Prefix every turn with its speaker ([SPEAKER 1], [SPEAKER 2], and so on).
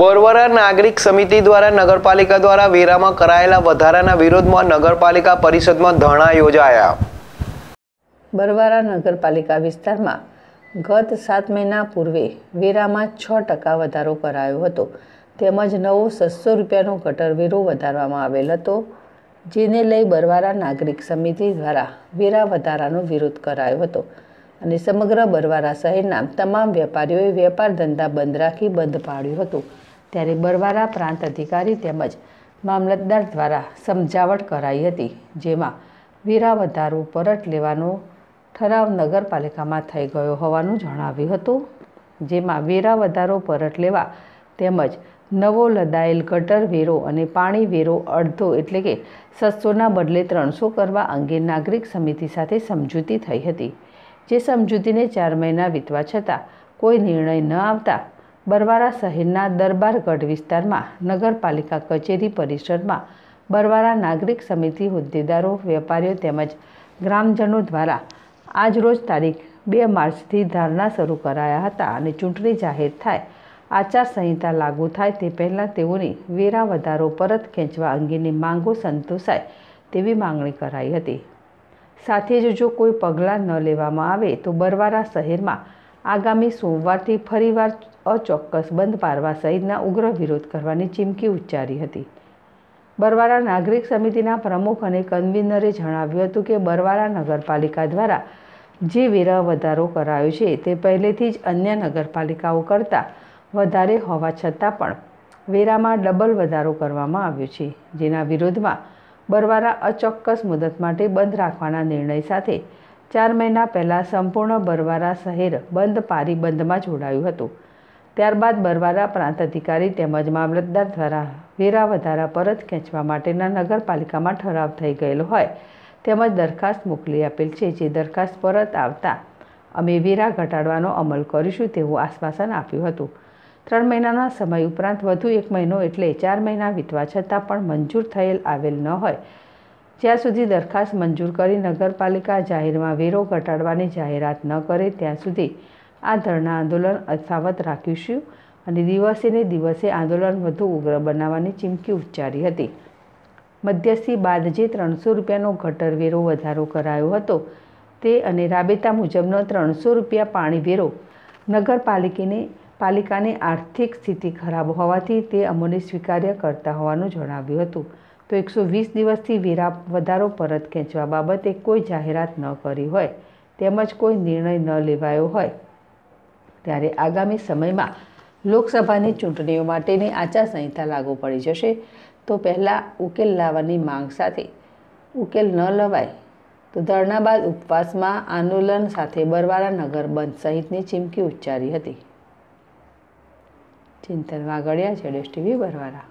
[SPEAKER 1] બોરવરા નાગરિક સમિતિ દ્વારા નગરપાલિકા દ્વારા વેરામાં કરાયેલા વધારાના વિરોધમાં નગરપાલિકા પરિષદમાં ધરણા યોજાયા બરવારા નગરપાલિકા વિસ્તારમાં ગત સાત મહિના પૂર્વે વેરામાં છ ટકા વધારો કરાયો હતો તેમજ નવો સસ્સો રૂપિયાનો ગટર વેરો વધારવામાં આવેલ હતો જેને લઈ બરવારા નાગરિક સમિતિ દ્વારા વેરા વધારાનો વિરોધ કરાયો હતો અને સમગ્ર બરવારા શહેરના તમામ વેપારીઓએ વેપાર ધંધા બંધ રાખી બંધ પાડ્યું હતું ત્યારે બરવારા પ્રાંત અધિકારી તેમજ મામલતદાર દ્વારા સમજાવટ કરાઈ હતી જેમાં વેરા વધારો પરત લેવાનો ઠરાવ નગરપાલિકામાં થઈ ગયો હોવાનું જણાવ્યું હતું જેમાં વેરા વધારો પરત લેવા તેમજ નવો લદાયેલ ગટર વેરો અને પાણી વેરો અડધો એટલે કે સસ્તોના બદલે ત્રણસો કરવા અંગે નાગરિક સમિતિ સાથે સમજૂતી થઈ હતી જે સમજૂતીને ચાર મહિના વીતવા છતાં કોઈ નિર્ણય ન આવતા બરવારા શહેરના દરબારગઢ વિસ્તારમાં નગરપાલિકા કચેરી પરિસરમાં બરવારા નાગરિક સમિતિ હોદ્દેદારો વેપારીઓ તેમજ ગ્રામજનો દ્વારા આજરોજ તારીખ બે માર્ચથી ધારણા શરૂ કરાયા હતા અને ચૂંટણી જાહેર થાય આચારસંહિતા લાગુ થાય તે પહેલાં તેઓની વેરા વધારો પરત ખેંચવા અંગેની માંગો સંતોષાય તેવી માંગણી કરાઈ હતી સાથે જ જો કોઈ પગલાં ન લેવામાં આવે તો બરવારા શહેરમાં આગામી સોમવારથી ફરીવાર અચોક્કસ બંધ પારવા સહિતના ઉગ્ર વિરોધ કરવાની ચીમકી ઉચ્ચારી હતી બરવારા નાગરિક સમિતિના પ્રમુખ અને કન્વીનરે જણાવ્યું હતું કે બરવારા નગરપાલિકા દ્વારા જે વેરા વધારો કરાયો છે તે પહેલેથી જ અન્ય નગરપાલિકાઓ કરતાં વધારે હોવા છતાં પણ વેરામાં ડબલ વધારો કરવામાં આવ્યો છે જેના વિરોધમાં બરવારા અચોક્કસ મુદત માટે બંધ રાખવાના નિર્ણય સાથે ચાર મહિના પહેલાં સંપૂર્ણ બરવારા શહેર બંધ પારી બંધમાં જોડાયું હતું ત્યારબાદ બરવારા પ્રાંત અધિકારી તેમજ મામલતદાર દ્વારા વેરા વધારા પરત ખેંચવા માટેના નગરપાલિકામાં ઠરાવ થઈ ગયેલો હોય તેમજ દરખાસ્ત મોકલી આપેલ છે જે દરખાસ્ત પરત આવતા અમે વેરા ઘટાડવાનો અમલ કરીશું તેવું આશ્વાસન આપ્યું હતું ત્રણ મહિનાના સમય ઉપરાંત વધુ એક મહિનો એટલે ચાર મહિના વીતવા છતાં પણ મંજૂર થયેલ આવેલ ન હોય જ્યાં સુધી દરખાસ્ત મંજૂર કરી નગરપાલિકા જાહેરમાં વેરો ઘટાડવાની જાહેરાત ન કરે ત્યાં સુધી આ ધરણા આંદોલન અથાવત રાખ્યું અને દિવસે ને દિવસે આંદોલન વધુ ઉગ્ર બનાવવાની ચીમકી ઉચ્ચારી હતી મધ્યસ્થી બાદ જે ત્રણસો રૂપિયાનો ગટર વેરો વધારો કરાયો હતો તે અને રાબેતા મુજબનો ત્રણસો રૂપિયા પાણી વેરો નગરપાલિકાને પાલિકાની આર્થિક સ્થિતિ ખરાબ હોવાથી તે અમોને સ્વીકાર્ય કરતા હોવાનું જણાવ્યું હતું તો એકસો વીસ દિવસથી વેરા વધારો પરત ખેંચવા બાબતે કોઈ જાહેરાત ન કરી હોય તેમજ કોઈ નિર્ણય ન લેવાયો હોય ત્યારે આગામી સમયમાં લોકસભાની ચૂંટણીઓ માટેની આચારસંહિતા લાગુ પડી જશે તો પહેલાં ઉકેલ લાવવાની માંગ સાથે ઉકેલ ન લવાય તો ધરણા બાદ ઉપવાસમાં આંદોલન સાથે બરવાળા નગર બંધ સહિતની ચીમકી ઉચ્ચારી હતી ચિંતનમાં ગળ્યા છે ડેસ્ટીવી બરવારા